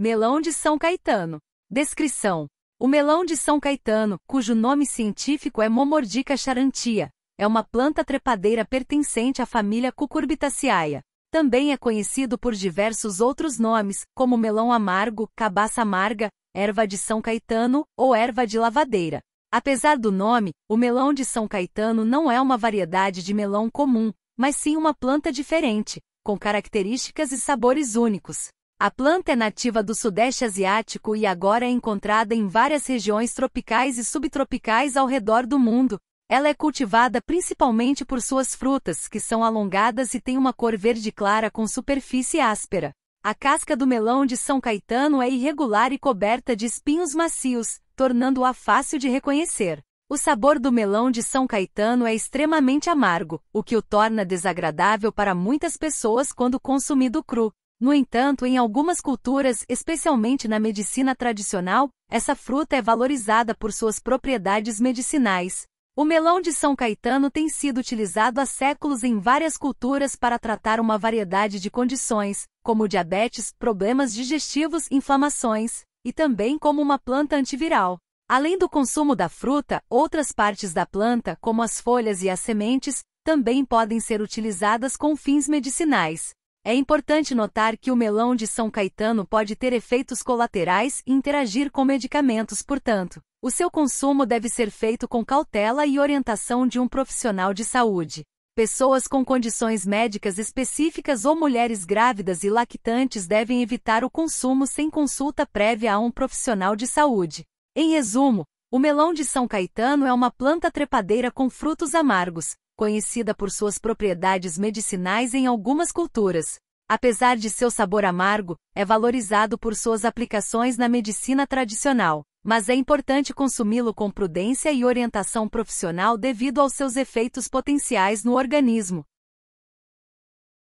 Melão de São Caetano. Descrição: O melão de São Caetano, cujo nome científico é Momordica charantia, é uma planta trepadeira pertencente à família Cucurbitaceae. Também é conhecido por diversos outros nomes, como melão amargo, cabaça amarga, erva de São Caetano ou erva de lavadeira. Apesar do nome, o melão de São Caetano não é uma variedade de melão comum, mas sim uma planta diferente, com características e sabores únicos. A planta é nativa do Sudeste Asiático e agora é encontrada em várias regiões tropicais e subtropicais ao redor do mundo. Ela é cultivada principalmente por suas frutas, que são alongadas e têm uma cor verde clara com superfície áspera. A casca do melão de São Caetano é irregular e coberta de espinhos macios, tornando-a fácil de reconhecer. O sabor do melão de São Caetano é extremamente amargo, o que o torna desagradável para muitas pessoas quando consumido cru. No entanto, em algumas culturas, especialmente na medicina tradicional, essa fruta é valorizada por suas propriedades medicinais. O melão de São Caetano tem sido utilizado há séculos em várias culturas para tratar uma variedade de condições, como diabetes, problemas digestivos, inflamações, e também como uma planta antiviral. Além do consumo da fruta, outras partes da planta, como as folhas e as sementes, também podem ser utilizadas com fins medicinais. É importante notar que o melão de São Caetano pode ter efeitos colaterais e interagir com medicamentos, portanto, o seu consumo deve ser feito com cautela e orientação de um profissional de saúde. Pessoas com condições médicas específicas ou mulheres grávidas e lactantes devem evitar o consumo sem consulta prévia a um profissional de saúde. Em resumo, o melão de São Caetano é uma planta trepadeira com frutos amargos, conhecida por suas propriedades medicinais em algumas culturas. Apesar de seu sabor amargo, é valorizado por suas aplicações na medicina tradicional, mas é importante consumi-lo com prudência e orientação profissional devido aos seus efeitos potenciais no organismo.